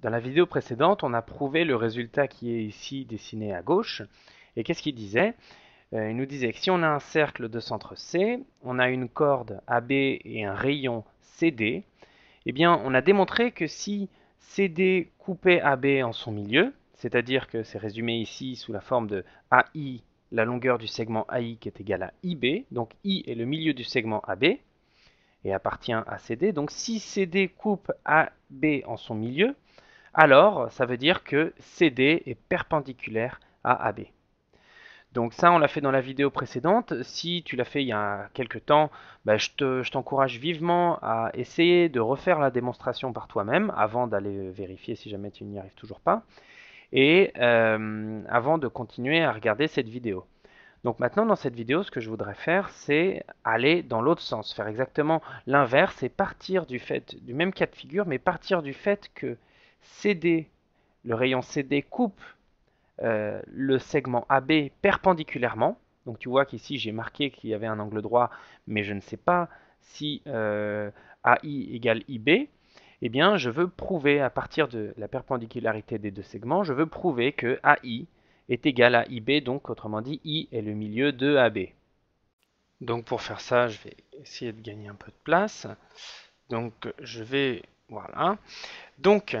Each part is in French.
Dans la vidéo précédente, on a prouvé le résultat qui est ici dessiné à gauche. Et qu'est-ce qu'il disait euh, Il nous disait que si on a un cercle de centre C, on a une corde AB et un rayon CD, eh bien on a démontré que si CD coupait AB en son milieu, c'est-à-dire que c'est résumé ici sous la forme de AI, la longueur du segment AI qui est égale à IB, donc I est le milieu du segment AB, et appartient à CD. Donc si CD coupe AB en son milieu, alors ça veut dire que CD est perpendiculaire à AB. Donc ça, on l'a fait dans la vidéo précédente. Si tu l'as fait il y a quelques temps, bah, je t'encourage vivement à essayer de refaire la démonstration par toi-même avant d'aller vérifier si jamais tu n'y arrives toujours pas. Et euh, avant de continuer à regarder cette vidéo. Donc maintenant, dans cette vidéo, ce que je voudrais faire, c'est aller dans l'autre sens, faire exactement l'inverse et partir du fait du même cas de figure, mais partir du fait que CD. Le rayon CD coupe euh, le segment AB perpendiculairement. Donc tu vois qu'ici j'ai marqué qu'il y avait un angle droit, mais je ne sais pas si euh, AI égale IB. Eh bien, je veux prouver, à partir de la perpendicularité des deux segments, je veux prouver que AI est égal à IB, donc autrement dit, I est le milieu de AB. Donc pour faire ça, je vais essayer de gagner un peu de place. Donc je vais... Voilà. Donc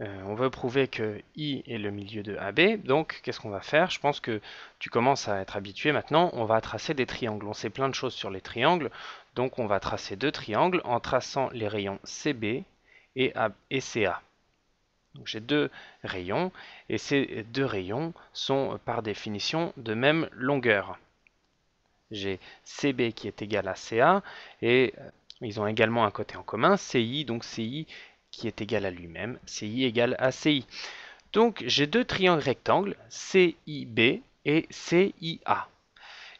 euh, on veut prouver que i est le milieu de AB, donc qu'est-ce qu'on va faire Je pense que tu commences à être habitué maintenant, on va tracer des triangles, on sait plein de choses sur les triangles, donc on va tracer deux triangles en traçant les rayons CB et, CA. J'ai deux rayons, et ces deux rayons sont par définition de même longueur. J'ai CB qui est égal à CA, et euh, ils ont également un côté en commun, CI, donc CI qui est égal à lui-même, CI égale CI. Donc j'ai deux triangles rectangles, CIB et CIA.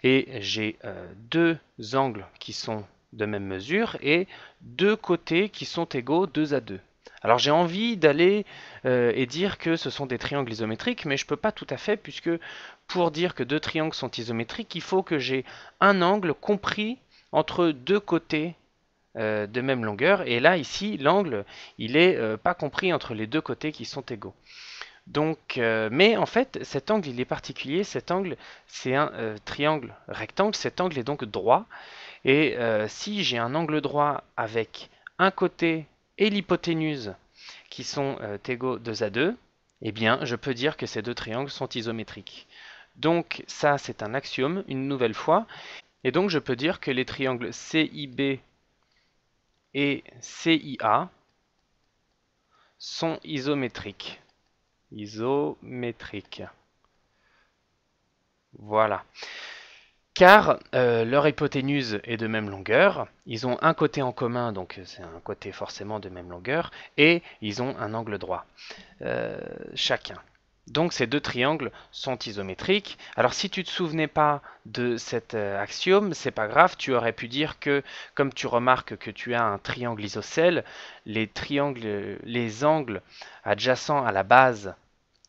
Et j'ai euh, deux angles qui sont de même mesure et deux côtés qui sont égaux 2 à 2. Alors j'ai envie d'aller euh, et dire que ce sont des triangles isométriques, mais je ne peux pas tout à fait, puisque pour dire que deux triangles sont isométriques, il faut que j'ai un angle compris entre deux côtés euh, de même longueur. Et là, ici, l'angle, il n'est euh, pas compris entre les deux côtés qui sont égaux. Donc, euh, mais en fait, cet angle, il est particulier. Cet angle, c'est un triangle rectangle. Cet angle est donc droit. Et si j'ai un angle droit avec un côté et l'hypoténuse qui sont égaux 2 à 2, eh bien, je peux dire que ces deux triangles sont isométriques. Donc ça, c'est un axiome, une nouvelle fois. Et donc, je peux dire que les triangles CIB et CIA sont isométriques. Isométriques. Voilà. Car euh, leur hypoténuse est de même longueur, ils ont un côté en commun, donc c'est un côté forcément de même longueur, et ils ont un angle droit, euh, chacun. Donc ces deux triangles sont isométriques. Alors si tu ne te souvenais pas de cet euh, axiome, c'est pas grave, tu aurais pu dire que comme tu remarques que tu as un triangle isocèle, les triangles les angles adjacents à la base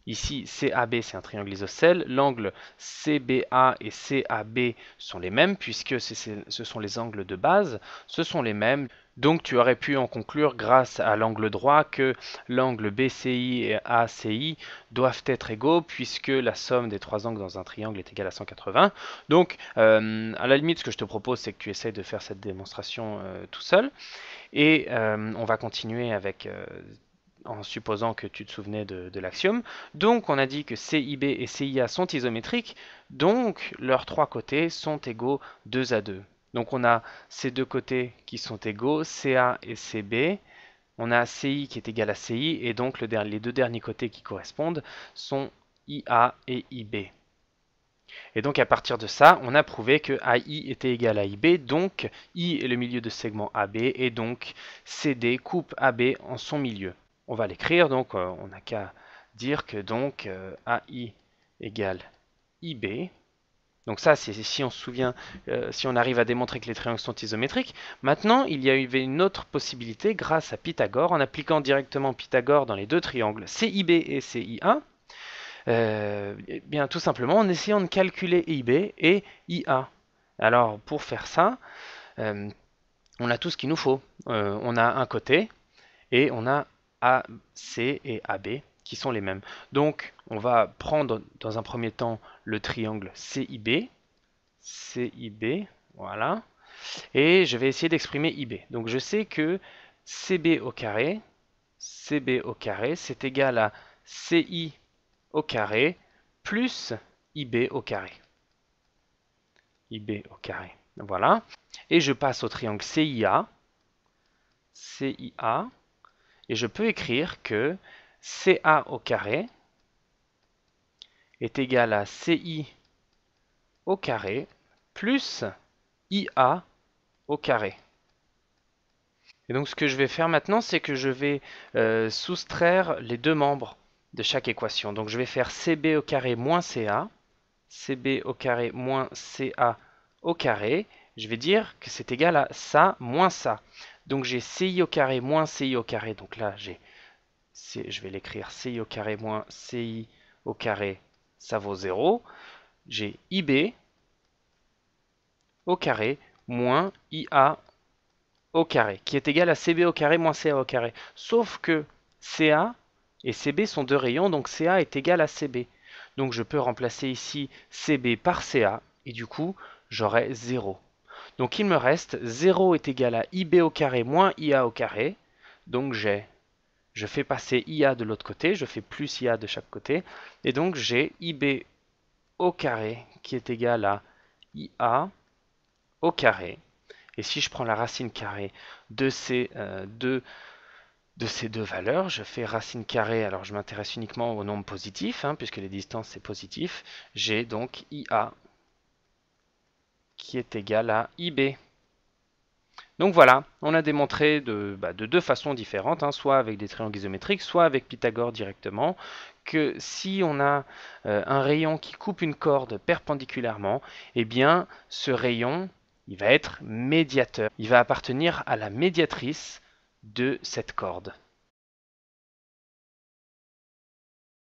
Ici, CAB, c'est un triangle isocèle. L'angle CBA et CAB sont les mêmes, puisque ce sont les angles de base, ce sont les mêmes. Donc tu aurais pu en conclure grâce à l'angle droit que l'angle BCI et ACI doivent être égaux puisque la somme des trois angles dans un triangle est égale à 180. Donc euh, à la limite ce que je te propose c'est que tu essayes de faire cette démonstration euh, tout seul et euh, on va continuer avec en supposant que tu te souvenais de, l'axiome. Donc on a dit que CIB et CIA sont isométriques, donc leurs trois côtés sont égaux 2 à 2. Donc on a ces deux côtés qui sont égaux, CA et CB. On a CI qui est égal à CI, et donc les deux derniers côtés qui correspondent sont IA et IB. Et donc à partir de ça, on a prouvé que AI était égal à IB, donc I est le milieu de segment AB, et donc CD coupe AB en son milieu on va l'écrire, donc euh, on n'a qu'à dire que donc euh, AI égale IB. Donc ça, c'est si on se souvient, euh, si on arrive à démontrer que les triangles sont isométriques. Maintenant, il y avait une autre possibilité grâce à Pythagore, en appliquant directement Pythagore dans les deux triangles CIB et CIA. Eh bien, tout simplement en essayant de calculer IB et IA. Alors, pour faire ça, on a tout ce qu'il nous faut. on a un côté et on a AC et AB qui sont les mêmes. Donc on va prendre dans un premier temps le triangle CIB, CIB, voilà, et je vais essayer d'exprimer IB. Donc je sais que CB au carré, CB au carré, c'est égal à CI au carré plus IB au carré. IB au carré. Voilà. Et je passe au triangle CIA. CIA. Et je peux écrire que CA au carré est égal à CI au carré plus IA au carré. Et donc ce que je vais faire maintenant, c'est que je vais euh, soustraire les deux membres de chaque équation. Donc je vais faire CB au carré moins CA, CB au carré moins CA au carré. Je vais dire que c'est égal à ça moins ça. Donc j'ai CI au carré moins CI au carré. Donc là, j'ai, je vais l'écrire CI au carré moins CI au carré, ça vaut 0. J'ai IB au carré moins IA au carré, qui est égal à CB au carré moins CA au carré. Sauf que CA et CB sont deux rayons, donc CA est égal à CB. Donc je peux remplacer ici CB par CA, et du coup, j'aurai 0. Donc il me reste 0 est égal à IB au carré moins IA au carré. Donc j'ai, je fais passer IA de l'autre côté, je fais plus IA de chaque côté. Et donc j'ai IB au carré qui est égal à IA au carré. Et si je prends la racine carrée euh, de ces deux valeurs, je fais racine carrée, alors je m'intéresse uniquement au nombre positif, hein, puisque les distances c'est positif, j'ai donc IA est égal à IB. Donc voilà, on a démontré de, bah, deux façons différentes, hein, soit avec des triangles isométriques, soit avec Pythagore directement, que si on a euh, un rayon qui coupe une corde perpendiculairement, eh bien ce rayon, il va être médiateur. Il va appartenir à la médiatrice de cette corde.